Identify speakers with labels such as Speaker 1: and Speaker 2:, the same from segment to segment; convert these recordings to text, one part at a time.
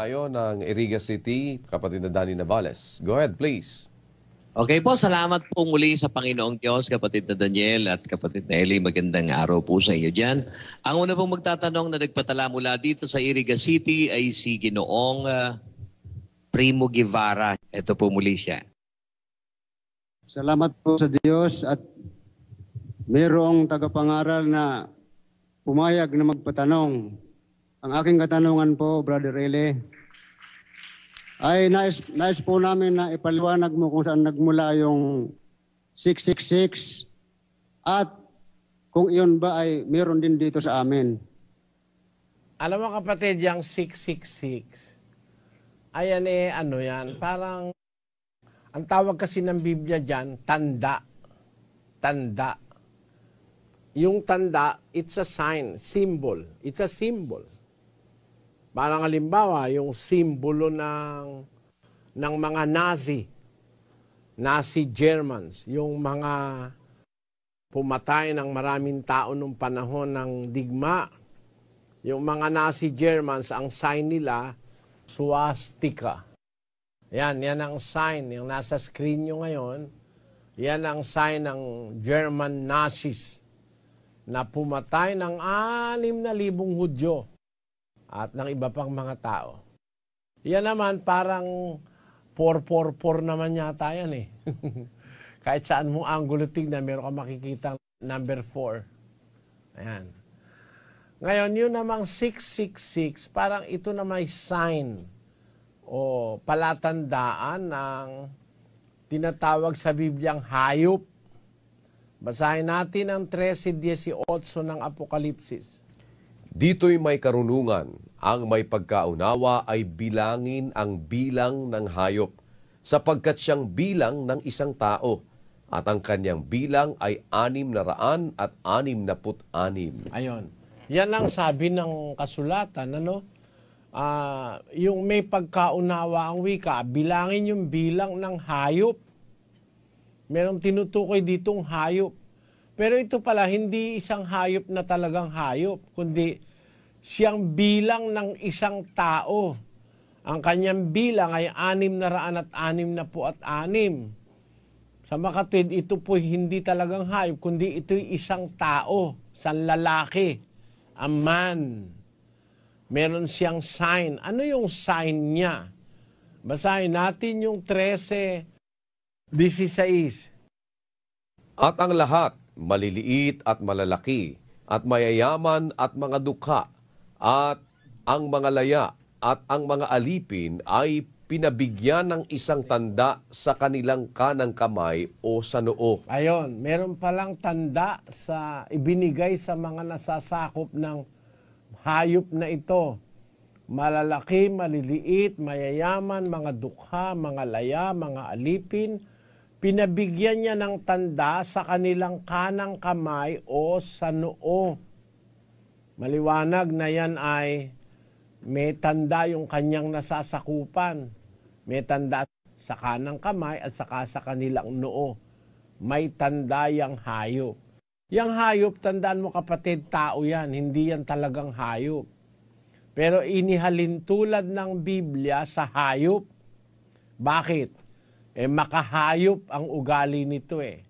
Speaker 1: tayo ng Iriga City, kapatid na Danny Navales. Go ahead, please. Okay po, salamat po muli sa Panginoong Diyos, kapatid na Daniel at kapatid na Ellie. Magandang araw po sa inyo dyan. Ang una pong magtatanong na nagpatala mula dito sa Iriga City ay si Ginoong ah, Primo Guevara. Ito po muli siya. Salamat po sa Diyos at mayroong tagapangaral na pumayag na magpatanong ang aking katanungan po, Brother Rele, ay nais, nais po namin na ipaliwanag mo kung saan nagmula yung 666 at kung iyon ba ay meron din dito sa amin. Alam mo kapatid, yung 666, ayan eh, ano yan, parang, ang tawag kasi ng Biblia dyan, tanda. Tanda. Yung tanda, it's a sign, symbol. It's a symbol. Parang halimbawa, yung simbolo ng, ng mga Nazi, Nazi Germans, yung mga pumatay ng maraming tao nung panahon ng digma. Yung mga Nazi Germans, ang sign nila, swastika. Yan, yan ang sign. Yung nasa screen nyo ngayon, yan ang sign ng German Nazis na pumatay ng libong Hudyo at ng iba pang mga tao. Yan naman parang 444 naman yata yan eh. Kahit saan mo angulo tingnan, meron ka makikita number 4. Ayan. Ngayon, yun namang 666, parang ito na may sign o palatandaan ng tinatawag sa Bibliang hayop. Basahin natin ang 13.18 ng Apokalipsis. Dito'y may karunungan. Ang may pagkaunawa ay bilangin ang bilang ng hayop, sapagkat siyang bilang ng isang tao, at ang kanyang bilang ay anim na raan at anim na put anim. Ayon. Yan ang sabi ng kasulatan, ano? Uh, yung may pagkaunawa ang wika, bilangin yung bilang ng hayop. Merong tinutukoy ditong hayop. Pero ito pala, hindi isang hayop na talagang hayop, kundi siyang bilang ng isang tao. Ang kanyang bilang ay anim na raan at anim na po at anim. Sa makatwid, ito po hindi talagang hayop, kundi ito'y isang tao, isang lalaki, a man. Meron siyang sign. Ano yung sign niya? Basahin natin yung 13, 16. At ang lahat maliliit at malalaki, at mayayaman at mga dukha, at ang mga laya at ang mga alipin ay pinabigyan ng isang tanda sa kanilang kanang kamay o sa noo. Ayon, meron palang tanda sa ibinigay sa mga nasasakop ng hayop na ito. Malalaki, maliliit, mayayaman, mga dukha, mga laya, mga alipin, Pinabigyan niya ng tanda sa kanilang kanang kamay o sa noo. Maliwanag na yan ay may tanda yung kanyang nasasakupan. May tanda sa kanang kamay at saka sa kanilang noo. May tanda yung hayop. Yang hayop, tandaan mo kapatid, tao yan. Hindi yan talagang hayop. Pero inihalin tulad ng Biblia sa hayop. Bakit? Eh, makahayop ang ugali nito eh.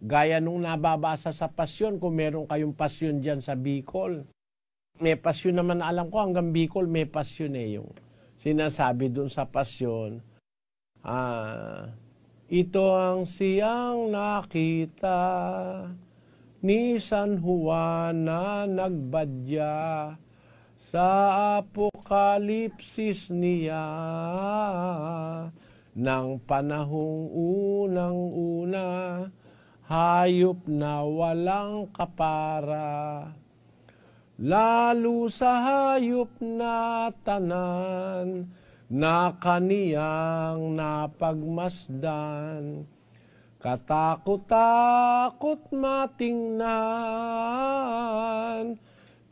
Speaker 1: Gaya nung nababasa sa pasyon, kung meron kayong pasyon dyan sa Bicol, may pasyon naman alam ko hanggang Bicol may pasyon eh yung sinasabi dun sa pasyon. Ah, ito ang siyang nakita ni San Juan na nagbadya sa apokalipsis niya ng panahong unang-una, hayop na walang kapara. Lalo sa hayop na tanan, na kaniyang napagmasdan. Katakot-takot matingnan,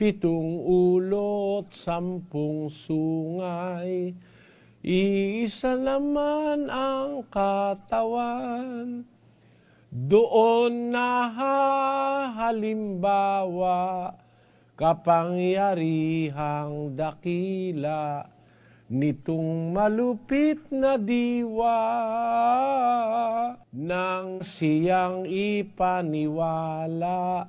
Speaker 1: pitong ulot, sampung sungay, isa naman ang katawan doon na halimbawa kapangyarihang dakila nitong malupit na diwa nang siyang ipaniwala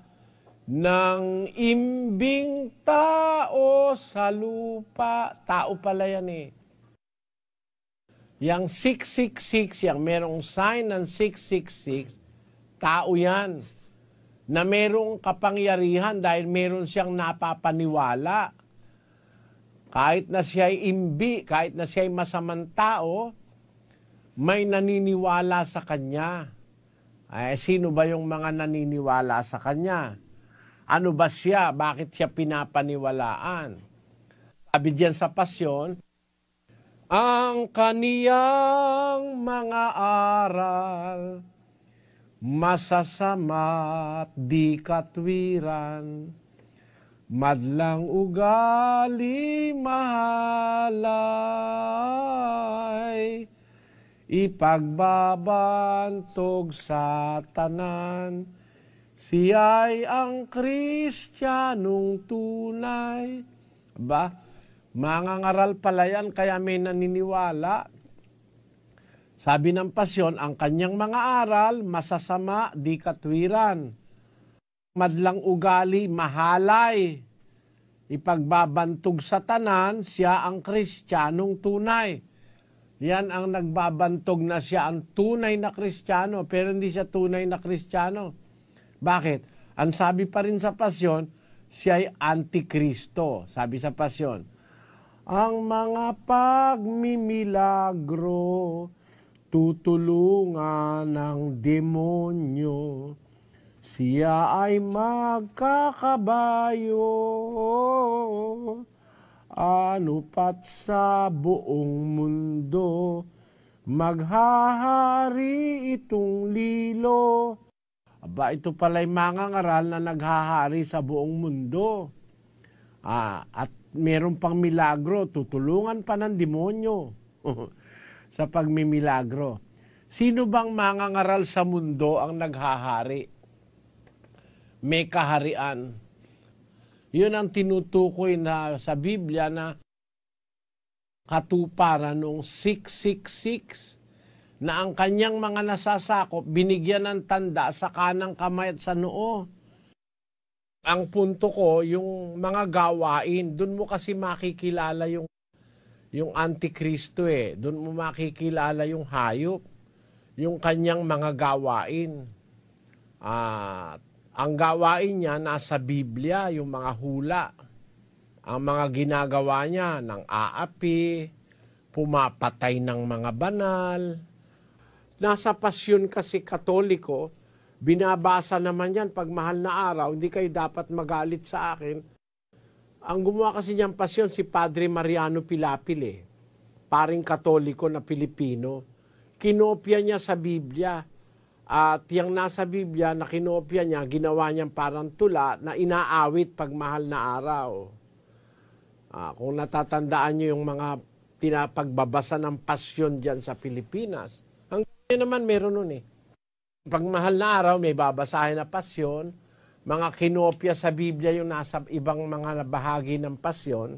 Speaker 1: ng imbing tao sa lupa. Tao pala yan eh Yang 666, yang merong sign ng 666, tao yan na merong kapangyarihan dahil meron siyang napapaniwala. Kahit na siya ay imbi, kahit na siya ay masamang tao, may naniniwala sa kanya. Ay, eh, sino ba yung mga naniniwala sa kanya? Ano ba siya? Bakit siya pinapaniwalaan? Sabi diyan sa pasyon, ang kaniyang mga aral, masasama't di katwiran, madlang ugali mahalay, ipagbabantog sa tanan, siya'y ang kristyanong tunay. Ba? Mangangaral pala yan, kaya may naniniwala. Sabi ng pasyon, ang kanyang mga aral, masasama, di katwiran. Madlang ugali, mahalay. Ipagbabantog sa tanan, siya ang kristyanong tunay. Yan ang nagbabantog na siya ang tunay na kristyano, pero hindi siya tunay na kristyano. Bakit? Ang sabi pa rin sa pasyon, siya ay antikristo, sabi sa pasyon ang mga pagmimilagro, tutulungan ng demonyo. Siya ay magkakabayo, ano pat sa buong mundo, maghahari itong lilo. Aba, ito pala'y mga ngaral na naghahari sa buong mundo. Ah, at meron pang milagro, tutulungan pa ng demonyo sa pagmimilagro. Sino bang mangangaral sa mundo ang naghahari? May kaharian. Yun ang tinutukoy na sa Biblia na katuparan noong 666 na ang kanyang mga nasasakop binigyan ng tanda sa kanang kamay at sa noo ang punto ko, yung mga gawain, doon mo kasi makikilala yung yung antikristo eh. Doon mo makikilala yung hayop, yung kanyang mga gawain. At ang gawain niya nasa Biblia, yung mga hula. Ang mga ginagawa niya ng aapi, pumapatay ng mga banal. Nasa pasyon kasi katoliko, Binabasa naman yan pag mahal na araw, hindi kayo dapat magalit sa akin. Ang gumawa kasi niyang pasyon si Padre Mariano Pilapile, eh. paring katoliko na Pilipino. Kinopya niya sa Biblia. At yung nasa Biblia na kinopya niya, ginawa niyang parang tula na inaawit pag mahal na araw. Ah, kung natatandaan niyo yung mga tinapagbabasa ng pasyon diyan sa Pilipinas, hanggang naman meron nun eh pag pagmahal na araw, may babasahin na pasyon, mga kinopya sa Biblia yung nasa ibang mga bahagi ng pasyon,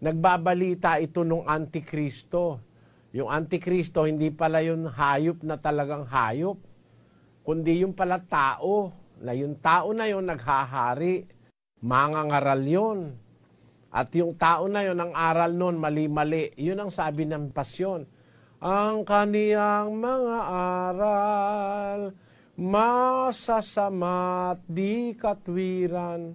Speaker 1: nagbabalita ito nung Antikristo. Yung Antikristo, hindi pala yun hayop na talagang hayop, kundi yung pala tao, na yung tao na yun naghahari, mangangaral yun. At yung tao na yun, ang aral nun, mali-mali, yun ang sabi ng pasyon ang kaniyang mga aral, masasama't di katwiran,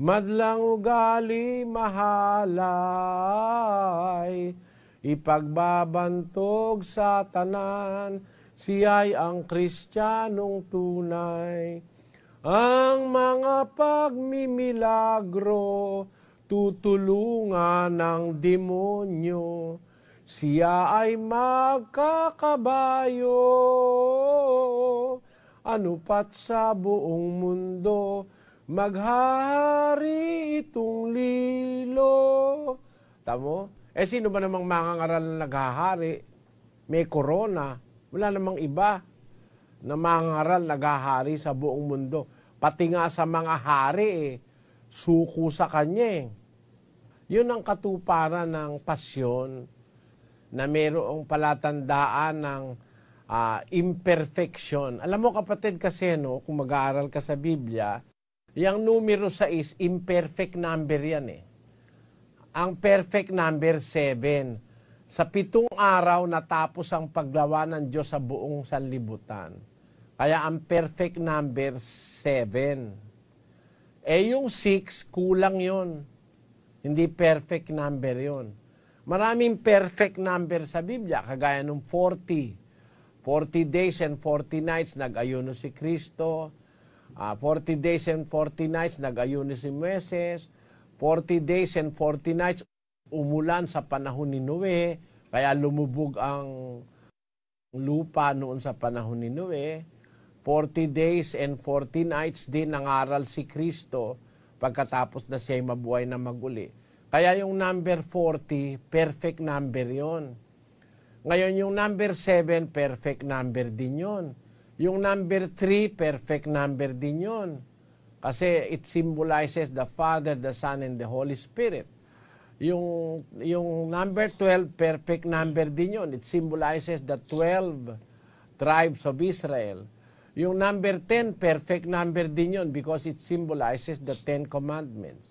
Speaker 1: madlang ugali mahalay, ipagbabantog sa tanan, siya'y ang kristyanong tunay. Ang mga pagmimilagro, tutulungan ng demonyo, siya ay magkakabayo, ano pat sa buong mundo, maghari itong lilo. Tamo? Eh sino ba namang mangangaral na naghahari? May corona. Wala namang iba na mangangaral naghahari sa buong mundo. Pati nga sa mga hari eh, suko sa kanya eh. Yun ang katuparan ng pasyon na mayroong palatandaan ng uh, imperfection. Alam mo kapatid kasi no, kung mag-aaral ka sa Biblia, yung numero 6, imperfect number yan eh. Ang perfect number 7. Sa pitong araw natapos ang paglawa ng Diyos sa buong sanlibutan. Kaya ang perfect number 7. Eh yung 6, kulang yon Hindi perfect number yon Maraming perfect number sa Biblia, kagaya ng 40. 40 days and 40 nights nag-ayuno si Kristo. Uh, ah, 40 days and 40 nights nag-ayuno si Moses. 40 days and 40 nights umulan sa panahon ni Noe, kaya lumubog ang lupa noon sa panahon ni Noe. 40 days and 40 nights din nangaral si Kristo pagkatapos na siya mabuhay na maguli kaya yung number 40, perfect number yon. Ngayon, yung number 7, perfect number din yon. Yung number 3, perfect number din yon. Kasi it symbolizes the Father, the Son, and the Holy Spirit. Yung, yung number 12, perfect number din yon. It symbolizes the 12 tribes of Israel. Yung number 10, perfect number din yon because it symbolizes the 10 commandments.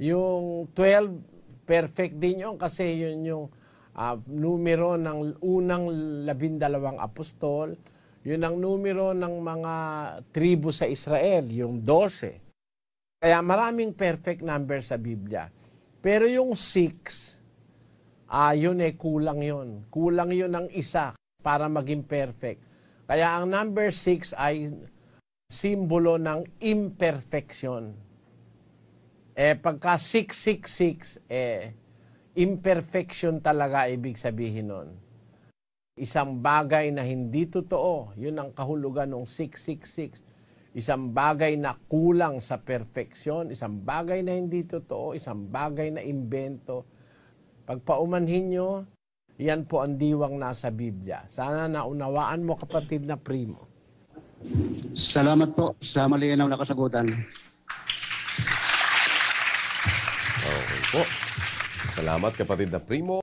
Speaker 1: Yung 12, perfect din yun kasi yun yung uh, numero ng unang labindalawang apostol. Yun ang numero ng mga tribo sa Israel, yung 12. Kaya maraming perfect number sa Biblia. Pero yung 6, uh, ah, yun eh, kulang yun. Kulang yun ng isa para maging perfect. Kaya ang number 6 ay simbolo ng imperfection. Eh, pagka 666, eh, imperfection talaga ibig sabihin nun. Isang bagay na hindi totoo, yun ang kahulugan ng 666. Isang bagay na kulang sa perfeksyon, isang bagay na hindi totoo, isang bagay na imbento. Pagpaumanhin nyo, yan po ang diwang nasa Biblia. Sana naunawaan mo kapatid na primo. Salamat po sa malinaw na kasagutan. Okay po. Salamat kapatid na primo.